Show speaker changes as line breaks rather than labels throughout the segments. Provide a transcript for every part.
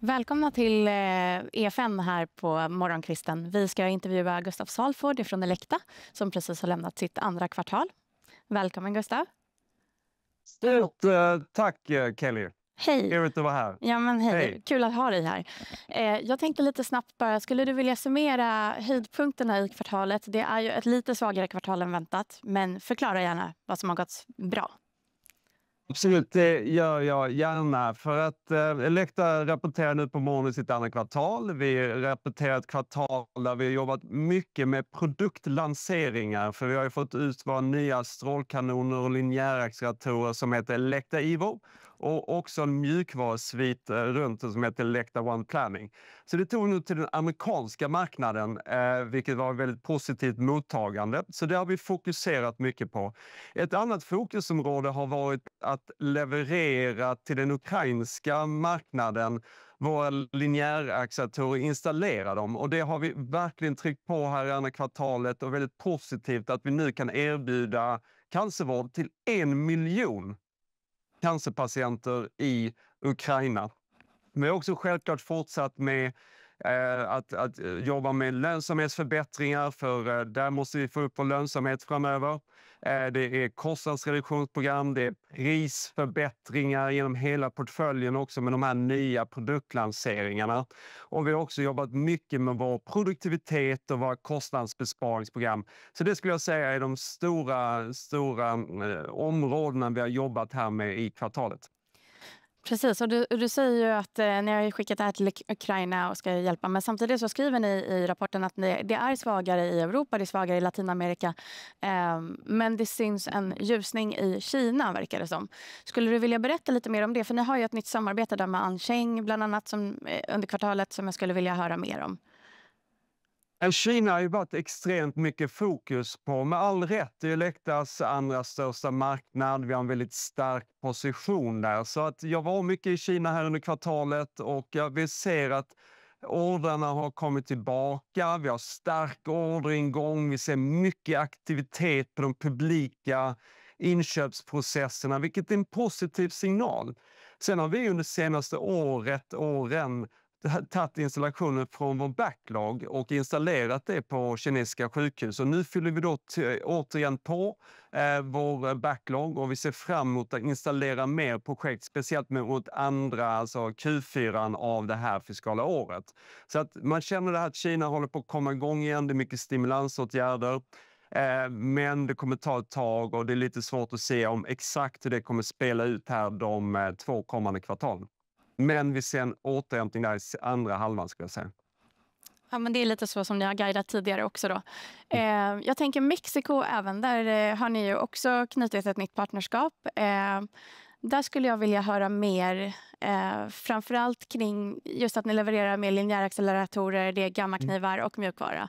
Välkomna till EFN eh, e här på morgonkvisten. Vi ska intervjua Gustav Salford från Elekta som precis har lämnat sitt andra kvartal. Välkommen Gustav.
Stort eh, tack eh, Kelly. Hej. Trevligt att vara här. Ja, men hej. hej.
Kul att ha dig här. Eh, jag tänkte lite snabbt bara, skulle du vilja summera höjdpunkterna i kvartalet? Det är ju ett lite svagare kvartal än väntat, men förklara gärna vad som har gått bra.
Absolut, det gör jag gärna. För att eh, Elekta rapporterar nu på morgonen sitt andra kvartal. Vi rapporterar ett kvartal där vi har jobbat mycket med produktlanseringar. För vi har ju fått ut våra nya strålkanoner och linjära acceleratorer som heter Elekta Evo och också en mjukvarusvit eh, runt som heter Lecta One Planning. Så det tog nu till den amerikanska marknaden, eh, vilket var väldigt positivt mottagande. Så det har vi fokuserat mycket på. Ett annat fokusområde har varit att leverera till den ukrainska marknaden våra linjäraxatorer installera dem. Och det har vi verkligen tryckt på här i andra kvartalet och väldigt positivt att vi nu kan erbjuda cancervård till en miljon cancerpatienter i Ukraina. Men vi har också självklart fortsatt med Eh, att, att eh, jobba med lönsamhetsförbättringar, för eh, där måste vi få upp vår lönsamhet framöver. Det är kostnadsreduktionsprogram, det är prisförbättringar genom hela portföljen också med de här nya produktlanseringarna. Och vi har också jobbat mycket med vår produktivitet och våra kostnadsbesparingsprogram. Så det skulle jag säga är de stora, stora områdena vi har jobbat här med i kvartalet.
Precis, och du, du säger ju att eh, ni har skickat det här till Ukraina och ska hjälpa, men samtidigt så skriver ni i rapporten att ni, det är svagare i Europa, det är svagare i Latinamerika, eh, men det syns en ljusning i Kina, verkar det som. Skulle du vilja berätta lite mer om det? För ni har ju ett nytt samarbete där med Ansheng, bland annat, som, eh, under kvartalet, som jag skulle vilja höra mer om.
Kina har ju varit extremt mycket fokus på, med all rätt. Det är Elektras andra största marknad. Vi har en väldigt stark position där. Så att jag var mycket i Kina här under kvartalet och vi ser att ordrarna har kommit tillbaka. Vi har stark orderingång. Vi ser mycket aktivitet på de publika inköpsprocesserna, vilket är en positiv signal. Sen har vi under senaste året, åren tagit installationen från vår backlog och installerat det på kinesiska sjukhus. Och nu fyller vi då återigen på eh, vår eh, backlog och vi ser fram emot att installera mer projekt, speciellt mot andra, alltså Q4 av det här fiskala året. Så att man känner det här att Kina håller på att komma igång igen. Det är mycket stimulansåtgärder. Eh, men det kommer ta ett tag och det är lite svårt att se om exakt hur det kommer spela ut här de eh, två kommande kvartalen. Men vi ser en återhämtning där i andra halvan skulle jag säga.
Ja, men det är lite så som ni har guidat tidigare också. Då. Mm. Eh, jag tänker Mexiko även. Där eh, har ni ju också knutit ett nytt partnerskap. Eh, där skulle jag vilja höra mer, eh, framförallt kring just att ni levererar med linjära acceleratorer, det är gammaknivar mm. och mjukvara.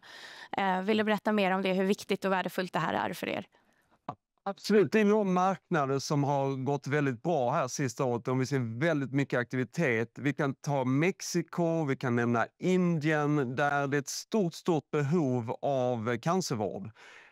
Eh, vill du berätta mer om det, hur viktigt och värdefullt det här är för er?
Absolut, det är några marknader som har gått väldigt bra här sista året. Om vi ser väldigt mycket aktivitet. Vi kan ta Mexiko, vi kan nämna Indien där det är ett stort, stort behov av cancervård.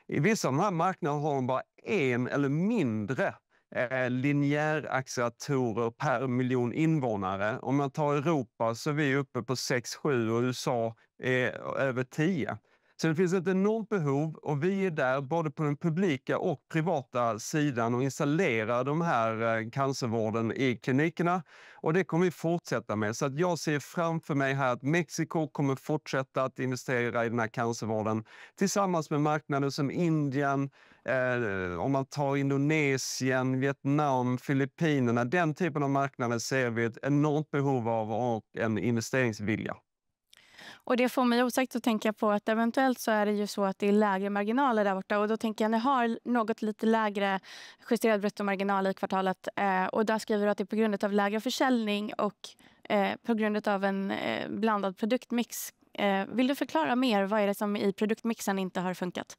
I vissa av de här marknaderna har de bara en eller mindre eh, linjäraccelerorer per miljon invånare. Om man tar Europa så är vi uppe på 6-7 och USA är över 10. Det finns ett enormt behov och vi är där både på den publika och privata sidan och installerar de här eh, cancervården i klinikerna. Och det kommer vi fortsätta med. Så att jag ser framför mig här att Mexiko kommer fortsätta att investera i den här cancervården tillsammans med marknader som Indien, eh, om man tar Indonesien, Vietnam, Filippinerna. Den typen av marknader ser vi ett enormt behov av och en investeringsvilja.
Och Det får mig osagt att tänka på att eventuellt så är det ju så att det är lägre marginaler där borta. Och Då tänker jag, ni har något lite lägre justerad bruttomarginal i kvartalet. Eh, och Där skriver du att det är på grund av lägre försäljning och eh, på grund av en eh, blandad produktmix. Eh, vill du förklara mer? Vad är det som i produktmixen inte har funkat?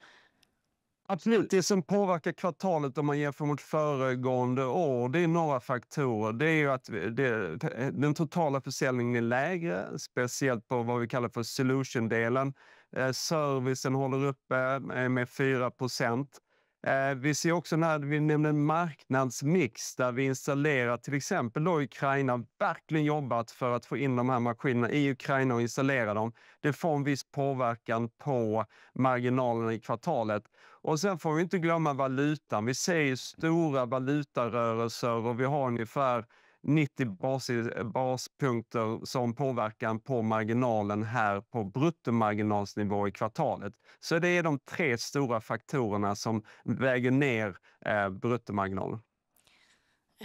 Absolut, det som påverkar kvartalet om man jämför mot föregående år, det är några faktorer. Det är ju att det, den totala försäljningen är lägre, speciellt på vad vi kallar för solution-delen. Eh, servicen håller uppe eh, med 4 procent. Eh, vi ser också när vi nämner marknadsmix där vi installerar till exempel då Ukraina verkligen jobbat för att få in de här maskinerna i Ukraina och installera dem. Det får en viss påverkan på marginalerna i kvartalet. Och sen får vi inte glömma valutan. Vi ser ju stora valutarörelser och vi har ungefär 90 bas, baspunkter som påverkan på marginalen här på bruttomarginalsnivå i kvartalet. Så det är de tre stora faktorerna som väger ner eh, bruttomarginalen.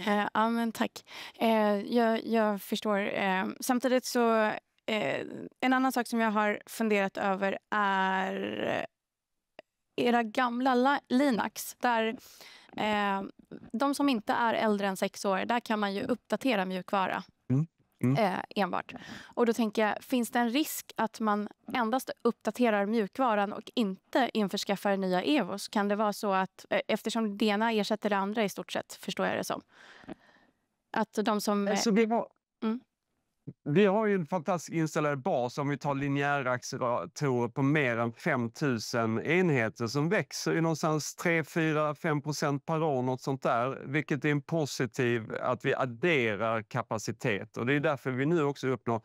Eh, ja, men tack. Eh, jag, jag, förstår. Eh, samtidigt så eh, en annan sak som jag har funderat över är era gamla Linux, där eh, de som inte är äldre än sex år, där kan man ju uppdatera mjukvara.
Mm. Mm. Eh,
enbart. Och då tänker jag, finns det en risk att man endast uppdaterar mjukvaran och inte införskaffar nya EVOS? Kan det vara så att, eh, eftersom det ena ersätter det andra i stort sett, förstår jag det som. Att de som... Eh, så
vi har ju en fantastisk inställd bas om vi tar linjära acceleratorer på mer än 5000 enheter som växer i någonstans 3, 4, 5 procent per år, något sånt där, vilket är en positiv att vi adderar kapacitet och det är därför vi nu också uppnår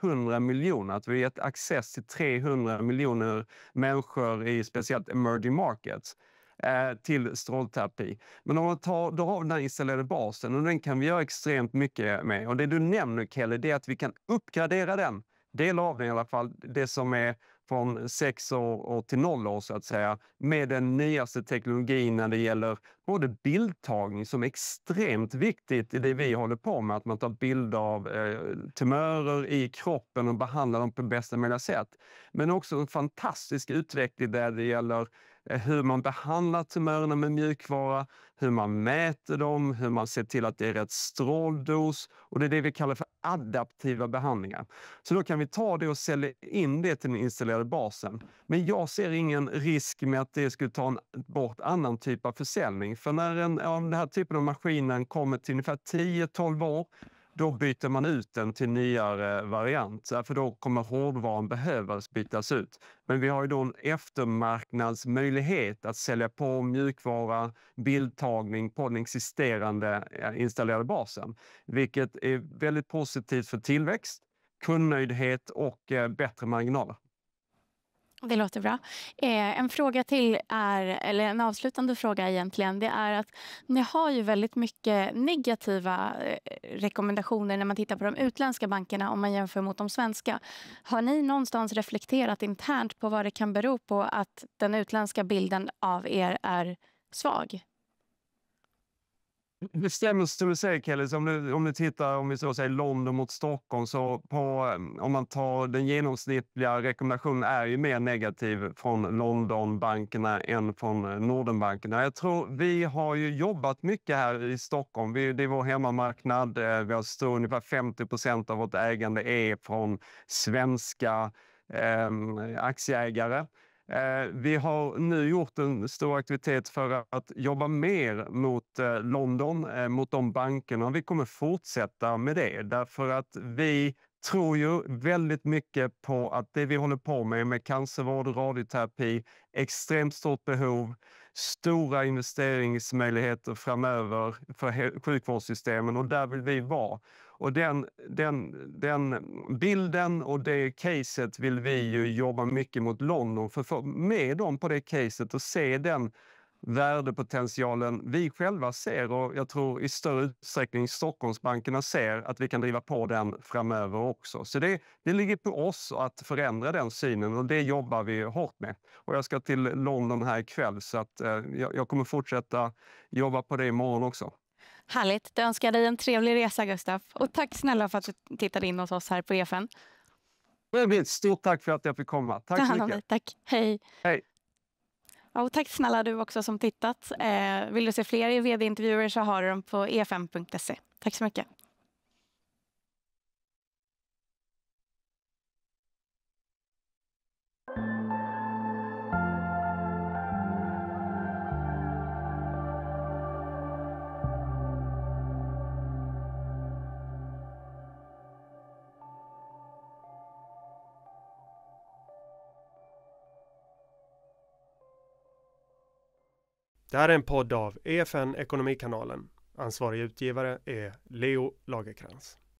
300 miljoner, att vi har gett access till 300 miljoner människor i speciellt emerging markets. Eh, till strålterapi. Men om man tar, då har vi den här installerade basen och den kan vi göra extremt mycket med. Och det du nämner Kelly, det är att vi kan uppgradera den. del av den i alla fall, det som är från sex år till noll år så att säga, med den nyaste teknologin när det gäller både bildtagning som är extremt viktigt i det vi håller på med, att man tar bilder av eh, tumörer i kroppen och behandlar dem på bästa möjliga sätt. Men också en fantastisk utveckling där det gäller eh, hur man behandlar tumörerna med mjukvara, hur man mäter dem, hur man ser till att det är rätt stråldos och det är det vi kallar för adaptiva behandlingar. Så då kan vi ta det och sälja in det till den installerade basen. Men jag ser ingen risk med att det skulle ta bort annan typ av försäljning. För när en, den här typen av maskinen kommer till ungefär 10-12 år då byter man ut den till nyare variant, för då kommer hårdvaran behövas bytas ut. Men vi har ju då en eftermarknadsmöjlighet att sälja på mjukvara, bildtagning på den existerande installerade basen, vilket är väldigt positivt för tillväxt, kundnöjdhet och eh, bättre marginaler.
Det låter bra. Eh, en fråga till, är, eller en avslutande fråga egentligen, det är att ni har ju väldigt mycket negativa eh, rekommendationer när man tittar på de utländska bankerna om man jämför mot de svenska. Har ni någonstans reflekterat internt på vad det kan bero på att den utländska bilden av er är svag?
Bestämmelsemusik, Kelly, om du, om du tittar om vi så säger London mot Stockholm, så på, eh, om man tar den genomsnittliga rekommendationen är ju mer negativ från Londonbankerna än från eh, Nordenbankerna. Jag tror vi har ju jobbat mycket här i Stockholm. Vi, det är vår hemmamarknad. Eh, vi har stor, ungefär 50 procent av vårt ägande är från svenska eh, aktieägare. Eh, vi har nu gjort en stor aktivitet för att jobba mer mot eh, London, eh, mot de bankerna. Vi kommer fortsätta med det därför att vi tror ju väldigt mycket på att det vi håller på med, med cancervård och radioterapi, extremt stort behov stora investeringsmöjligheter framöver för sjukvårdssystemen och där vill vi vara. Och den, den, den bilden och det caset vill vi ju jobba mycket mot London för att få med dem på det caset och se den värdepotentialen vi själva ser och jag tror i större utsträckning Stockholmsbankerna ser att vi kan driva på den framöver också. Så det, det ligger på oss att förändra den synen och det jobbar vi hårt med. Och jag ska till London här ikväll så att eh, jag, kommer fortsätta jobba på det imorgon också.
Härligt. Då önskar jag dig en trevlig resa, Gustaf. Och tack snälla för att du tittade in hos oss här på EFN.
Stort tack för att jag fick komma. Tack så mycket.
Tack. Hej. Hej. Ja, och tack snälla du också som tittat. Eh, vill du se fler e vd-intervjuer så har du dem på e Tack så mycket.
Det här är en podd av EFN Ekonomikanalen. Ansvarig utgivare är Leo Lagerkrans.